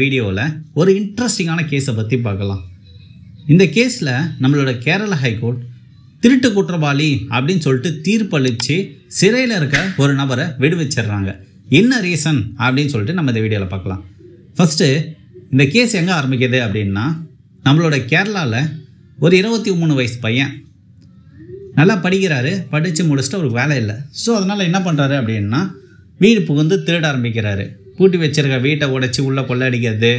வீடியோவில் ஒரு இன்ட்ரெஸ்டிங்கான கேஸை பற்றி பார்க்கலாம் இந்த கேஸில் நம்மளோட கேரள ஹைகோர்ட் திருட்டு குற்றவாளி அப்படின்னு சொல்லிட்டு தீர்ப்பளித்து சிறையில் இருக்க ஒரு நபரை விடுவிச்சிடுறாங்க என்ன ரீசன் அப்படின்னு சொல்லிட்டு நம்ம இந்த வீடியோவில் பார்க்கலாம் ஃபஸ்ட்டு இந்த கேஸ் எங்கே ஆரம்பிக்குது அப்படின்னா நம்மளோட கேரளாவில் ஒரு இருபத்தி மூணு வயசு பையன் நல்லா படிக்கிறாரு படித்து முடிச்சுட்டு அவருக்கு வேலை இல்லை ஸோ அதனால் என்ன பண்ணுறாரு அப்படின்னா வீடு புகுந்து திருட ஆரம்பிக்கிறாரு பூட்டி வச்சிருக்க வீட்டை உடைச்சி உள்ளே கொள்ளடிக்கிறது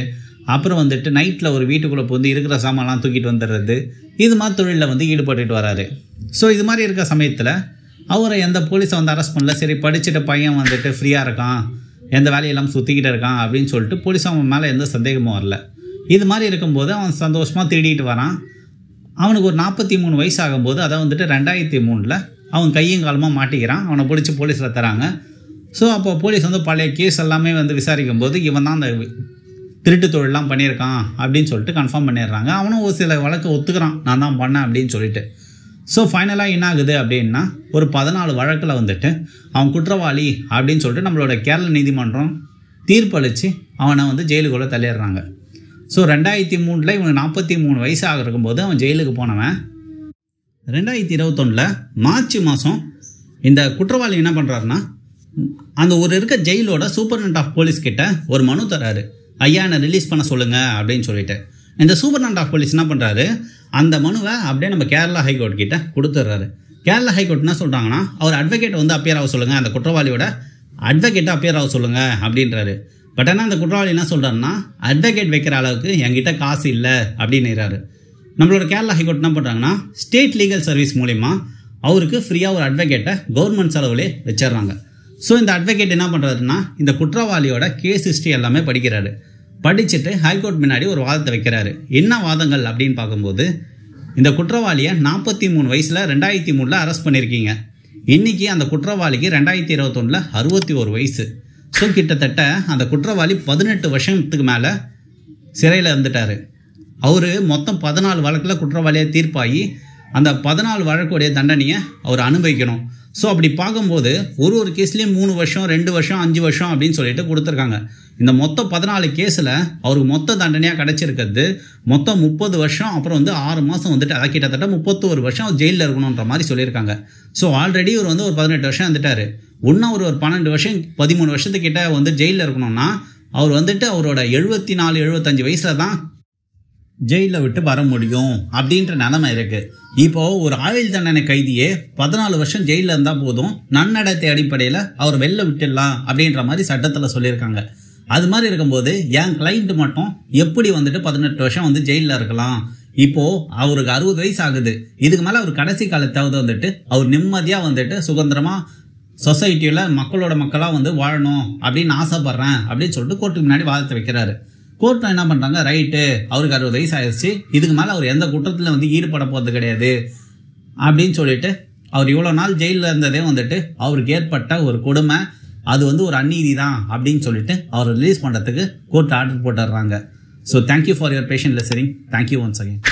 அப்புறம் வந்துட்டு நைட்டில் ஒரு வீட்டுக்குள்ளே வந்து இருக்கிற சாமான்லாம் தூக்கிட்டு வந்துடுறது இது மாதிரி தொழிலில் வந்து ஈடுபட்டுட்டு வராரு ஸோ இது மாதிரி இருக்க சமயத்தில் அவரை எந்த போலீஸை வந்து அரெஸ்ட் பண்ணல சரி படிச்சுட்டு பையன் வந்துட்டு ஃப்ரீயாக இருக்கான் எந்த வேலையெல்லாம் சுற்றிக்கிட்டு இருக்கான் அப்படின்னு சொல்லிட்டு போலீஸ் அவன் மேலே எந்த சந்தேகமும் வரல இது மாதிரி இருக்கும்போது அவன் சந்தோஷமாக தேடிட்டு வரான் அவனுக்கு ஒரு நாற்பத்தி மூணு வயசு ஆகும்போது அதை வந்துட்டு ரெண்டாயிரத்தி மூணில் அவன் கையும் காலமாக மாட்டிக்கிறான் அவனை பிடிச்சி போலீஸில் தராங்க ஸோ அப்போ போலீஸ் வந்து பழைய கேஸ் எல்லாமே வந்து விசாரிக்கும் போது இவன் தான் அந்த திருட்டு தொழிலெலாம் பண்ணியிருக்கான் அப்படின்னு சொல்லிட்டு கன்ஃபார்ம் பண்ணிடுறாங்க அவனும் ஒரு சில வழக்கு ஒத்துக்கிறான் நான் தான் பண்ணேன் அப்படின்னு சொல்லிட்டு ஸோ ஃபைனலாக என்ன ஆகுது அப்படின்னா ஒரு பதினாலு வழக்கில் வந்துட்டு அவன் குற்றவாளி அப்படின்னு சொல்லிட்டு நம்மளோட கேரள நீதிமன்றம் தீர்ப்பளித்து அவனை வந்து ஜெயிலுக்குள்ளே தள்ளிடுறாங்க ஸோ ரெண்டாயிரத்தி மூணில் இவனுக்கு நாற்பத்தி மூணு வயசு ஆகிருக்கும் போது அவன் ஜெயிலுக்கு போனவன் ரெண்டாயிரத்தி இருபத்தொன்னில் மார்ச் மாதம் இந்த குற்றவாளி என்ன பண்ணுறாருன்னா அந்த ஒரு இருக்க ஜெயிலோட சூப்பர்டென்ட் ஆஃப் போலீஸ் கிட்ட ஒரு மனு தராரு ஐயா என்னை ரிலீஸ் பண்ண சொல்லுங்க அப்படின்னு சொல்லிட்டு இந்த சூப்பர்டென்ட் ஆஃப் போலீஸ் என்ன பண்ணுறாரு அந்த மனுவை அப்படியே நம்ம கேரளா ஹைகோர்ட் கிட்ட கொடுத்துட்றாரு கேரளா ஹைகோர்ட் என்ன சொல்கிறாங்கன்னா அவர் அட்வொகேட் வந்து அப்பியர் ஆக சொல்லுங்கள் அந்த குற்றவாளியோட அட்வொகேட்டை அப்பியர் ஆக சொல்லுங்கள் அப்படின்றாரு பட் ஆனால் அந்த குற்றவாளி என்ன சொல்கிறாருன்னா அட்வொகேட் வைக்கிற அளவுக்கு என்கிட்ட காசு இல்லை அப்படின்னுறாரு நம்மளோட கேரளா ஹைகோர்ட் என்ன பண்ணுறாங்கன்னா ஸ்டேட் லீகல் சர்வீஸ் மூலிமா அவருக்கு ஃப்ரீயாக ஒரு அட்வொகேட்டை கவர்மெண்ட் செலவுலேயே வச்சிடுறாங்க ஸோ இந்த அட்வொகேட் என்ன பண்ணுறாருன்னா இந்த குற்றவாளியோட கேஸ் ஹிஸ்ட்ரி எல்லாமே படிக்கிறாரு படிச்சுட்டு ஹைகோர்ட் முன்னாடி ஒரு வாதத்தை வைக்கிறாரு என்ன வாதங்கள் அப்படின்னு பார்க்கும்போது இந்த குற்றவாளியை நாற்பத்தி மூணு வயசில் ரெண்டாயிரத்தி மூணில் அரெஸ்ட் பண்ணியிருக்கீங்க இன்றைக்கி அந்த குற்றவாளிக்கு ரெண்டாயிரத்தி இருபத்தொன்னில் அறுபத்தி ஒரு வயசு ஸோ கிட்டத்தட்ட அந்த குற்றவாளி பதினெட்டு வருஷத்துக்கு மேலே சிறையில் இருந்துட்டார் அவர் மொத்தம் பதினாலு வழக்கில் குற்றவாளியாக தீர்ப்பாகி அந்த பதினாலு வழக்குடைய தண்டனையை அவர் அனுபவிக்கணும் ஸோ அப்படி பார்க்கும்போது ஒரு ஒரு கேஸ்லேயும் மூணு வருஷம் ரெண்டு வருஷம் அஞ்சு வருஷம் அப்படின்னு சொல்லிட்டு கொடுத்துருக்காங்க இந்த மொத்தம் பதினாலு கேஸில் அவருக்கு மொத்த தண்டனையாக கிடச்சிருக்கிறது மொத்தம் முப்பது வருஷம் அப்புறம் வந்து ஆறு மாதம் வந்துட்டு அதை கிட்டத்தட்ட முப்பத்தோரு வருஷம் ஜெயிலில் இருக்கணுன்ற மாதிரி சொல்லியிருக்காங்க ஸோ ஆல்ரெடி இவர் வந்து ஒரு பதினெட்டு வருஷம் வந்துட்டார் இன்னும் ஒரு ஒரு பன்னெண்டு வருஷம் பதிமூணு வருஷத்துக்கிட்ட வந்து ஜெயிலில் இருக்கணும்னா அவர் வந்துட்டு அவரோட எழுபத்தி நாலு எழுபத்தஞ்சு வயசில் தான் ஜெயிலில் விட்டு வர முடியும் அப்படின்ற நிலைமை இருக்குது இப்போது ஒரு ஆயுள் தண்டனை கைதியே பதினாலு வருஷம் ஜெயிலில் இருந்தால் போதும் நன்னடத்தை அடிப்படையில் அவர் வெளில விட்டுடலாம் அப்படின்ற மாதிரி சட்டத்தில் சொல்லியிருக்காங்க அது மாதிரி இருக்கும்போது என் கிளைண்ட் மட்டும் எப்படி வந்துட்டு பதினெட்டு வருஷம் வந்து ஜெயிலில் இருக்கலாம் இப்போது அவருக்கு அறுபது வயசு ஆகுது இதுக்கு மேலே அவர் கடைசி காலத்தாவது வந்துட்டு அவர் நிம்மதியாக வந்துட்டு சுதந்திரமாக சொசைட்டியில் மக்களோட மக்களாக வந்து வாழணும் அப்படின்னு ஆசைப்பட்றேன் அப்படின்னு சொல்லிட்டு கோர்ட்டுக்கு முன்னாடி வாதத்தை வைக்கிறாரு கோர்ட்டில் என்ன பண்ணுறாங்க ரைட்டு அவருக்கு அறுபது வயசு ஆயிடுச்சு இதுக்கு மேலே அவர் எந்த குற்றத்தில் வந்து ஈடுபட போகிறது கிடையாது அப்படின்னு சொல்லிட்டு அவர் இவ்வளோ நாள் ஜெயிலில் இருந்ததே வந்துட்டு அவருக்கு ஏற்பட்ட ஒரு கொடுமை அது வந்து ஒரு அந்நீதி தான் அப்படின்னு சொல்லிட்டு அவர் ரிலீஸ் பண்ணுறதுக்கு கோர்ட் ஆர்டர் போட்டுடுறாங்க so thank you for your patient listening thank you once again